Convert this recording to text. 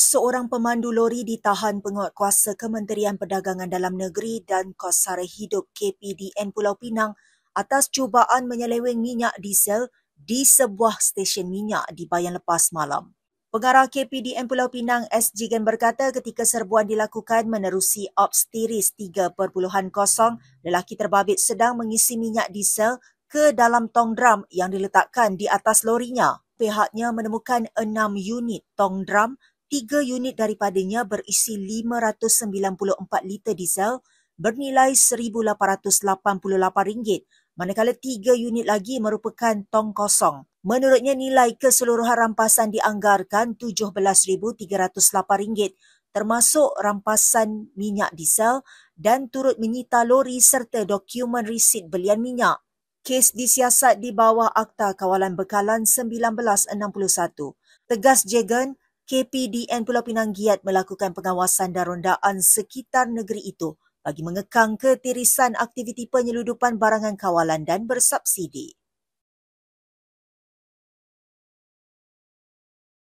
Seorang pemandu lori ditahan penguat kuasa Kementerian Perdagangan Dalam Negeri dan Kos Sara Hidup KPDN Pulau Pinang atas cubaan menyeleweng minyak diesel di sebuah stesen minyak di Bayan Lepas malam. Pengarah KPDN Pulau Pinang S. Jigen berkata ketika serbuan dilakukan menerusi Ops Tiris 3.0, lelaki terbabit sedang mengisi minyak diesel ke dalam tong drum yang diletakkan di atas lorinya. Pihaknya menemukan enam unit tong drum tiga unit daripadanya berisi 594 liter diesel bernilai RM1,888 manakala tiga unit lagi merupakan tong kosong. Menurutnya nilai keseluruhan rampasan dianggarkan RM17,308 termasuk rampasan minyak diesel dan turut menyita lori serta dokumen risit belian minyak. Kes disiasat di bawah Akta Kawalan Bekalan 1961. Tegas Jagan, KPDN Pulau Pinang giat melakukan pengawasan dan rondaan sekitar negeri itu bagi mengekang ketirisan aktiviti penyeludupan barangan kawalan dan bersubsidi.